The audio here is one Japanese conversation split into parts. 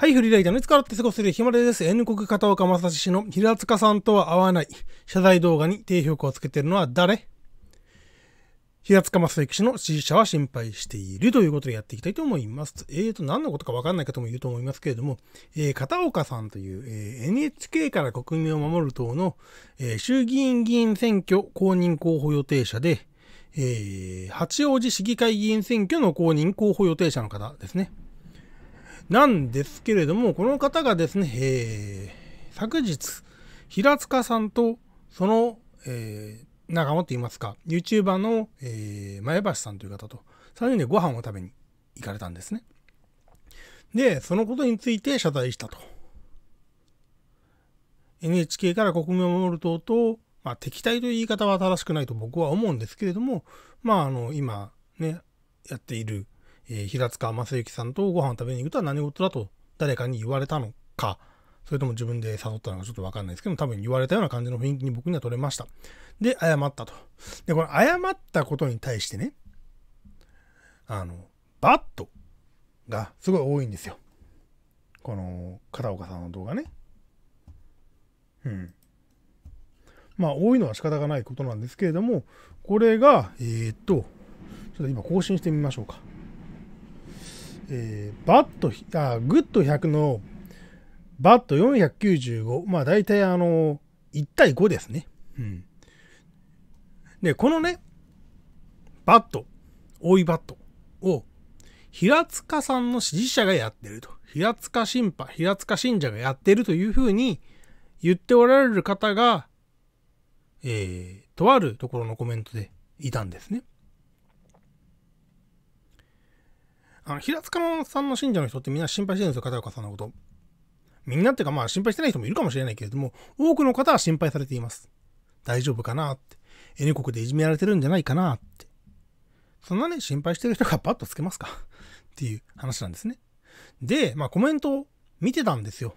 はい、フリーライターのいつからって過ごせるひまれです。N 国片岡正史の平塚さんとは合わない謝罪動画に低評価をつけてるのは誰平塚正之氏の支持者は心配しているということでやっていきたいと思います。えーと、何のことかわかんない方もいると思いますけれども、えー、片岡さんという、えー、NHK から国民を守る党の、えー、衆議院議員選挙公認候補予定者で、えー、八王子市議会議員選挙の公認候補予定者の方ですね。なんですけれども、この方がですね、えー、昨日、平塚さんとその、えー、仲間といいますか、YouTuber の、えー、前橋さんという方と3人でご飯を食べに行かれたんですね。で、そのことについて謝罪したと。NHK から国民を守る党と、まあ、敵対という言い方は正しくないと僕は思うんですけれども、まあ、あの、今、ね、やっているえー、平塚正幸さんとご飯を食べに行くとは何事だと誰かに言われたのか、それとも自分で誘ったのかちょっとわかんないですけど、多分言われたような感じの雰囲気に僕には取れました。で、謝ったと。で、この謝ったことに対してね、あの、バットがすごい多いんですよ。この片岡さんの動画ね。うん。まあ、多いのは仕方がないことなんですけれども、これが、えー、っと、ちょっと今更新してみましょうか。えー、バットあグッド100のバット495まあ大体あの1対5ですね。うん、でこのねバット大井バットを平塚さんの支持者がやってると平塚審判平塚信者がやってるというふうに言っておられる方が、えー、とあるところのコメントでいたんですね。あの、平塚さんの信者の人ってみんな心配してるんですよ、片岡さんのこと。みんなっていうか、まあ心配してない人もいるかもしれないけれども、多くの方は心配されています。大丈夫かなって。N 国でいじめられてるんじゃないかなって。そんなね、心配してる人がパッとつけますかっていう話なんですね。で、まあコメントを見てたんですよ。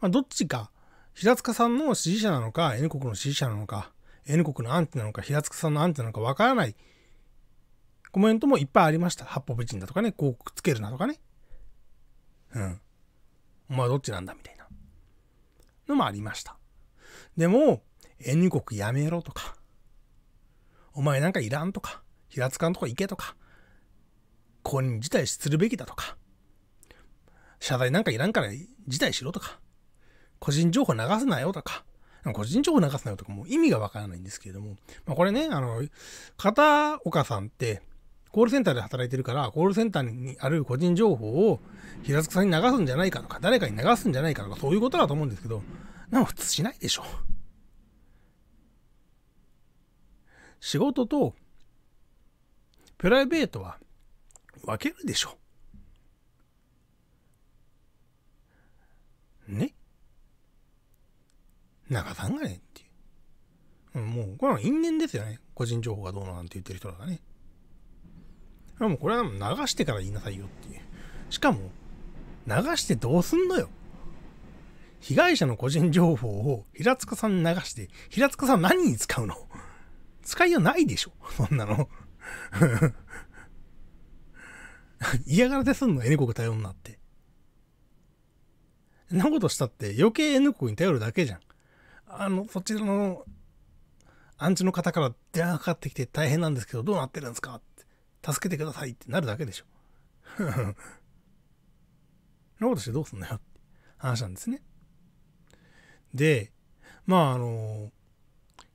まあどっちか、平塚さんの支持者なのか、N 国の支持者なのか、N 国のアンチなのか、平塚さんのアンチなのかわからないコメントもいっぱいありました。八方美人だとかね、こうくっつけるなとかね。うん。お前どっちなんだみたいな。のもありました。でも、N 国やめろとか、お前なんかいらんとか、平塚のとこ行けとか、公認辞退するべきだとか、謝罪なんかいらんから辞退しろとか、個人情報流すなよとか、個人情報流すなよとかもう意味がわからないんですけれども、まあ、これね、あの、片岡さんって、コールセンターで働いてるから、コールセンターにある個人情報を平塚さんに流すんじゃないかとか、誰かに流すんじゃないかとか、そういうことだと思うんですけど、なんか普通しないでしょ。仕事とプライベートは分けるでしょ。ね長さんがねっていう。もう、これは因縁ですよね。個人情報がどうのなんて言ってる人らがね。もうこれは流してから言いなさいよっていう。しかも、流してどうすんのよ。被害者の個人情報を平塚さんに流して、平塚さん何に使うの使いようないでしょそんなの。嫌がらせすんの N 国頼んなって。んなことしたって余計 N 国に頼るだけじゃん。あの、そちらのアンチの方から電話かかってきて大変なんですけど、どうなってるんですか助けてくださいってなるだけでしょ。そんなことしてどうすんだよって話なんですね。で、まああの、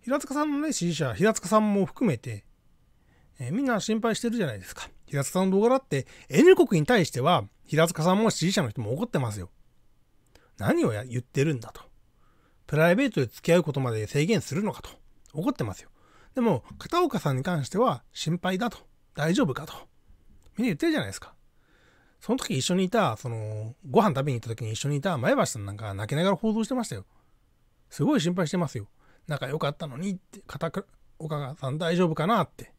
平塚さんのね、支持者、平塚さんも含めて、えー、みんな心配してるじゃないですか。平塚さんの動画だって、N 国に対しては、平塚さんも支持者の人も怒ってますよ。何を言ってるんだと。プライベートで付き合うことまで制限するのかと。怒ってますよ。でも、片岡さんに関しては心配だと。大丈夫かと。みんな言ってるじゃないですか。その時一緒にいた、その、ご飯食べに行った時に一緒にいた前橋さんなんか泣きながら報道してましたよ。すごい心配してますよ。仲良かったのにって、片倉、岡さん大丈夫かなって。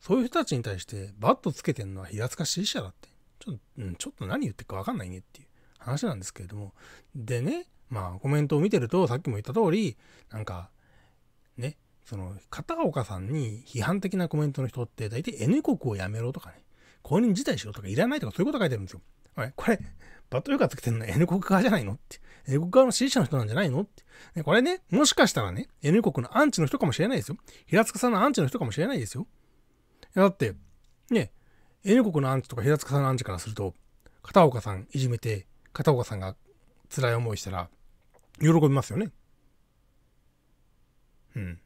そういう人たちに対してバットつけてんのは平塚支持者だって。ちょ,、うん、ちょっと何言ってるかわかんないねっていう話なんですけれども。でね、まあコメントを見てるとさっきも言った通り、なんか、ね、その、片岡さんに批判的なコメントの人って、大体 N 国をやめろとかね、公認辞退しろとか、いらないとか、そういうこと書いてるんですよ。あれこれ、バットヨガつけてるの N 国側じゃないのって。N 国側の支持者の人なんじゃないのって。ね、これね、もしかしたらね、N 国のアンチの人かもしれないですよ。平塚さんのアンチの人かもしれないですよ。だって、ね、N 国のアンチとか平塚さんのアンチからすると、片岡さんいじめて、片岡さんが辛い思いしたら、喜びますよね。うん。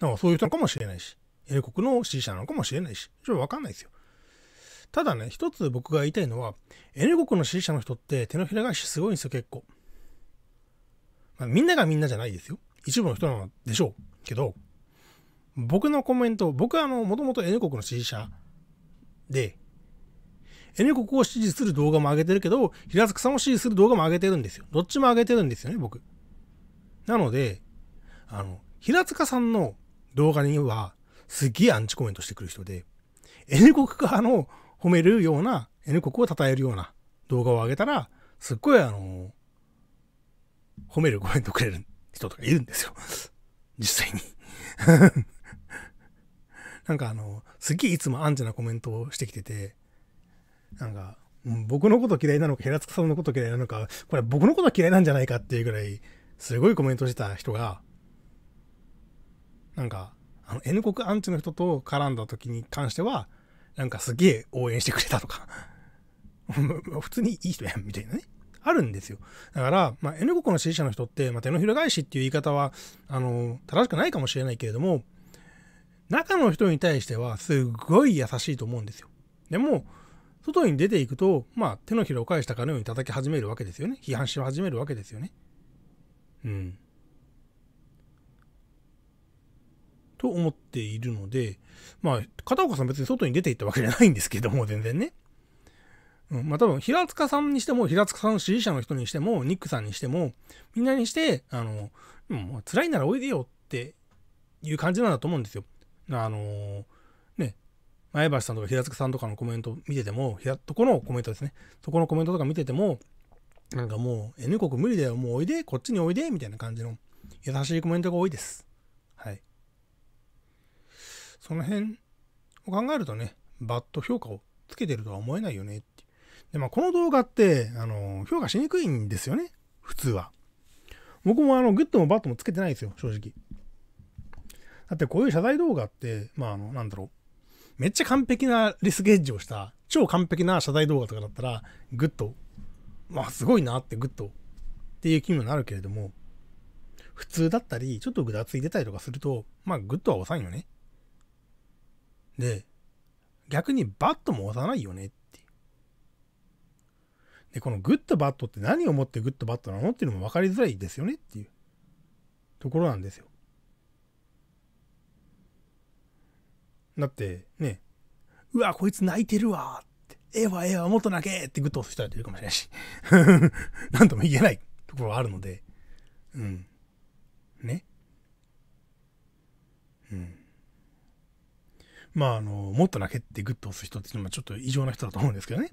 なんかそういう人かもしれないし、英国の支持者なのかもしれないし、ちょっとわかんないですよ。ただね、一つ僕が言いたいのは、英国の支持者の人って手のひら返しすごいんですよ、結構。まあ、みんながみんなじゃないですよ。一部の人なのでしょうけど、僕のコメント、僕はあの、もともと N 国の支持者で、N 国を支持する動画も上げてるけど、平塚さんを支持する動画も上げてるんですよ。どっちも上げてるんですよね、僕。なので、あの、平塚さんの動画にはすげえアンチコメントしてくる人で、N 国側の褒めるような、N 国を称えるような動画を上げたら、すっごいあの、褒めるコメントくれる人とかいるんですよ。実際に なんかあの、すっげえいつもアンチなコメントをしてきてて、なんか、僕のこと嫌いなのか、平塚さんのこと嫌いなのか、これ僕のこと嫌いなんじゃないかっていうぐらい、すごいコメントしてた人が、なんか、あの N 国アンチの人と絡んだ時に関しては、なんかすげえ応援してくれたとか 普通にいい人やんみたいなね。あるんですよ。だから、まあ、N 国の支持者の人って、まあ、手のひら返しっていう言い方は、あの、正しくないかもしれないけれども、中の人に対してはすごい優しいと思うんですよ。でも、外に出ていくと、まあ、手のひらを返したかのように叩き始めるわけですよね。批判し始めるわけですよね。うん。と思っているので、まあ、片岡さん別に外に出ていったわけじゃないんですけども、全然ね。うん、まあ多分、平塚さんにしても、平塚さんの支持者の人にしても、ニックさんにしても、みんなにして、あの、うん、辛いならおいでよっていう感じなんだと思うんですよ。あのー、ね、前橋さんとか平塚さんとかのコメント見てても、ひとこのコメントですね。そこのコメントとか見てても、なんかもう、N 国無理だよ、もうおいで、こっちにおいで、みたいな感じの優しいコメントが多いです。その辺を考えるとね、バッと評価をつけてるとは思えないよねって。で、まあ、この動画って、あの、評価しにくいんですよね、普通は。僕もあの、グッドもバットもつけてないですよ、正直。だってこういう謝罪動画って、まあ、あの、なんだろう。めっちゃ完璧なリスゲージをした、超完璧な謝罪動画とかだったら、グッド。まあ、すごいなって、グッド。っていう気分になるけれども、普通だったり、ちょっとぐだついてたりとかすると、まあ、グッドは遅いんよね。で、逆にバットも押さないよねってで、このグッドバットって何をもってグッドバットなのっていうのも分かりづらいですよねっていうところなんですよ。だってね、うわ、こいつ泣いてるわって、ええわええわ、もっと泣けってグッと押す人は出るかもしれないし、なんとも言えないところはあるので、うん。ね。うん。まあ、あの、もっと泣けってグッと押す人っていうのはちょっと異常な人だと思うんですけどね。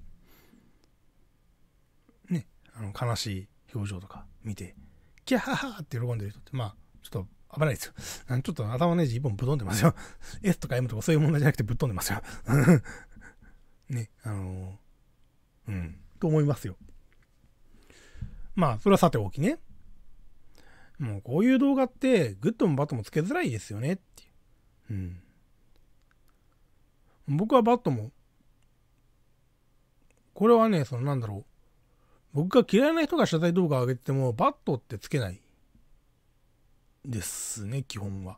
ね、あの、悲しい表情とか見て、キャハハって喜んでる人って、まあ、ちょっと危ないですよ。ちょっと頭ネジ一本ぶっ飛んでますよ。S とか M とかそういう問題じゃなくてぶっ飛んでますよ。ね、あのうん、と思いますよ。まあ、それはさておきね。もうこういう動画って、グッドもバットもつけづらいですよねっていう。うん。僕はバットも、これはね、そのなんだろう。僕が嫌いな人が謝罪動画を上げても、バットってつけない。ですね、基本は。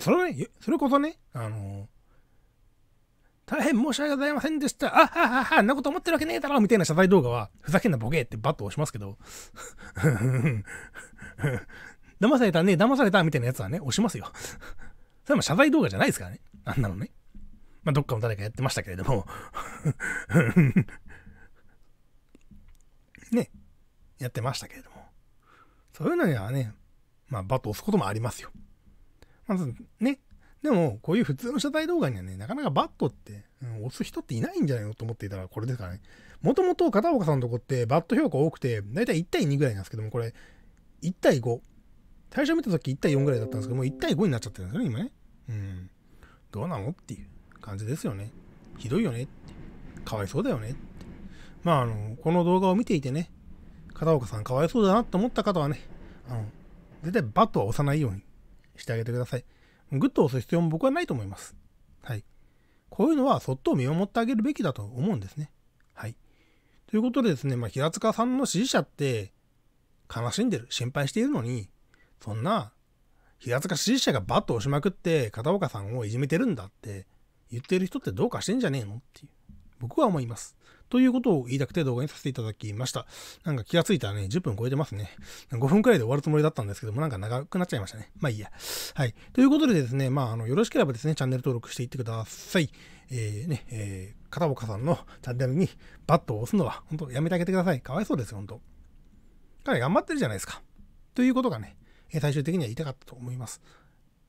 それはね、それこそね、あの大変申し訳ございませんでした。あははは、んなこと思ってるわけねえだろみたいな謝罪動画は、ふざけんなボケってバット押しますけど、騙されたね、騙されたみたいなやつはね、押しますよ。それも謝罪動画じゃないですからね。あんなのね。まあ、どっかの誰かやってましたけれども ね、やってましたけれども、そういうのにはね、まあ、バット押すこともありますよ。まず、ね、でも、こういう普通の謝罪動画にはね、なかなかバットって、うん、押す人っていないんじゃないのと思っていたら、これですからね。もともと片岡さんのとこって、バット評価多くて、だいたい1対2ぐらいなんですけども、これ、1対5。最初見た時1対4ぐらいだったんですけども、1対5になっちゃってるんですよね、今ね。うん。どうなのっていう。感じですよね。ひどいよね。かわいそうだよね。まあ、あの、この動画を見ていてね、片岡さんかわいそうだなと思った方はね、あの、絶対バットは押さないようにしてあげてください。グッと押す必要も僕はないと思います。はい。こういうのはそっと見守ってあげるべきだと思うんですね。はい。ということでですね、まあ、平塚さんの支持者って悲しんでる、心配しているのに、そんな平塚支持者がバッと押しまくって片岡さんをいじめてるんだって言ってる人ってどうかしてんじゃねえのっていう、僕は思います。ということを言いたくて動画にさせていただきました。なんか気がついたらね、10分超えてますね。5分くらいで終わるつもりだったんですけども、なんか長くなっちゃいましたね。まあいいや。はい。ということでですね、まあ、あの、よろしければですね、チャンネル登録していってください。えー、ね、えー、片岡さんのチャンネルにバットを押すのは、本当やめてあげてください。かわいそうですよ、本当彼頑張ってるじゃないですか。ということがね、最終的には言いたかったと思います。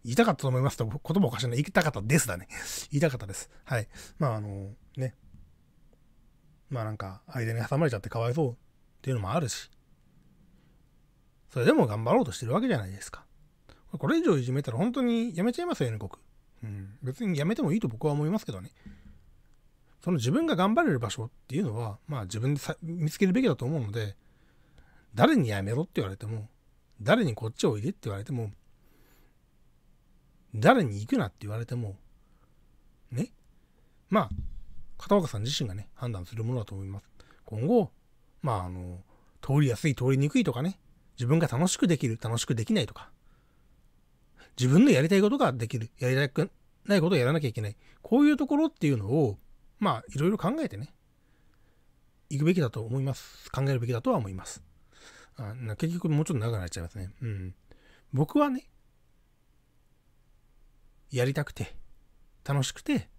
言いたかったと思いますと、言葉おかしいな。言いたかったですだね。言いたかったです。はい。まあ、あの、ね。まあなんか、間に挟まれちゃってかわいそうっていうのもあるし。それでも頑張ろうとしてるわけじゃないですか。これ以上いじめたら本当にやめちゃいますよ、N 国。うん。別にやめてもいいと僕は思いますけどね。その自分が頑張れる場所っていうのは、まあ自分で見つけるべきだと思うので、誰にやめろって言われても、誰にこっちを入れって言われても、誰に行くなって言われても、ね。まあ、片岡さん自身がね、判断するものだと思います。今後、まあ、あの、通りやすい、通りにくいとかね、自分が楽しくできる、楽しくできないとか、自分のやりたいことができる、やりたくないことをやらなきゃいけない。こういうところっていうのを、まあ、いろいろ考えてね、行くべきだと思います。考えるべきだとは思います。あ結局、もうちょっと長くなっちゃいますね。うん。僕はね、やりたくて、楽しくて、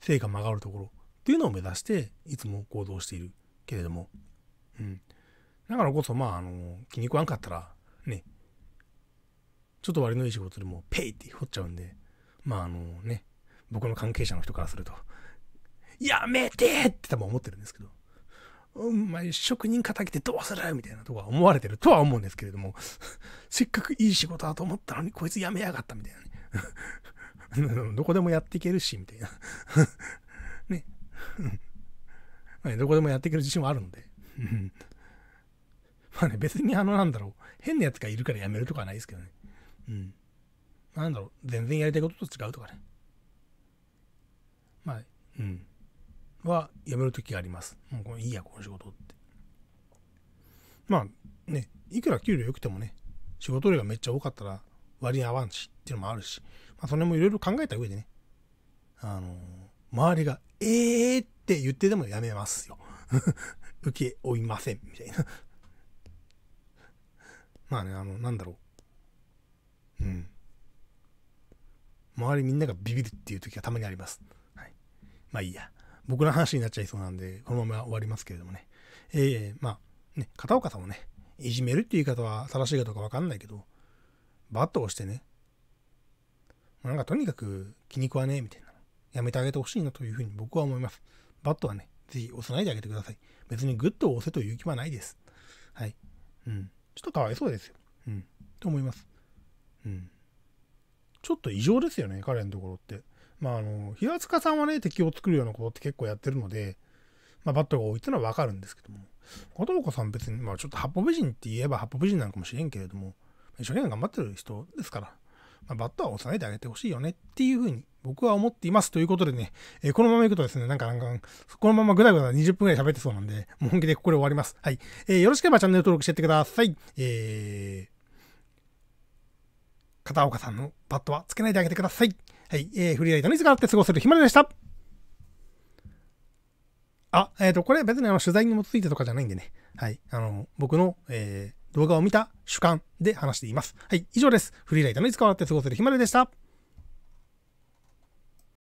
成果も上がるところっていうのを目指して、いつも行動しているけれども、うん。だからこそ、まあ、あの、気に食わんかったら、ね、ちょっと割のいい仕事でも、ペイって掘っちゃうんで、まあ、あのね、僕の関係者の人からすると、やめてって多分思ってるんですけど、お前職人叩きてどうするみたいなとこは思われてるとは思うんですけれども、せっかくいい仕事だと思ったのにこいつ辞めやがったみたいなね。どこでもやっていけるし、みたいな ね。まあね、どこでもやっていける自信はあるので。まあね、別にあの、なんだろう、変なやつがいるからやめるとかはないですけどね。うん。なんだろう、全然やりたいことと違うとかね。まあ、うん。は、やめるときがあります。もうこいいや、この仕事って。まあ、ね、いくら給料良くてもね、仕事量がめっちゃ多かったら割に合わんし。っていうのもあるし、まあ、それもいろいろ考えた上でね、あのー、周りが、えーって言ってでもやめますよ。受け負いません、みたいな まあね、あの、なんだろう。うん。周りみんながビビるっていう時がたまにあります。はい。まあいいや。僕の話になっちゃいそうなんで、このまま終わりますけれどもね。えー、まあ、ね、片岡さんもね、いじめるっていう言い方は正しいかどうかわかんないけど、バットをしてね、なんかとにかく気に食わねえみたいな。やめてあげてほしいなというふうに僕は思います。バットはね、ぜひ押さないであげてください。別にグッと押せという気はないです。はい。うん。ちょっとかわいそうですよ。うん。と思います。うん。ちょっと異常ですよね、彼のところって。まあ、あの、平塚さんはね、敵を作るようなことって結構やってるので、まあ、バットが多いってのはわかるんですけども。片岡さん別に、まあ、ちょっと八方美人って言えば八方美人なのかもしれんけれども、一生懸命頑張ってる人ですから。まあ、バットは抑えてあげてほしいよねっていうふうに僕は思っていますということでね、えー、このままいくとですね、なんか、なんか、このままぐだぐだ20分ぐらい喋ってそうなんで、もう本気でここで終わります。はい。えー、よろしければチャンネル登録してってください。えー、片岡さんのバットはつけないであげてください。はい。えー、フリーライターのいつがあって過ごせる暇ででした。あ、えっ、ー、と、これ別にあの取材に基づいてとかじゃないんでね。はい。あの、僕の、えー、動画を見た、主観で話しています。はい、以上です。フリーライターのいつか笑って過ごせるひまででした。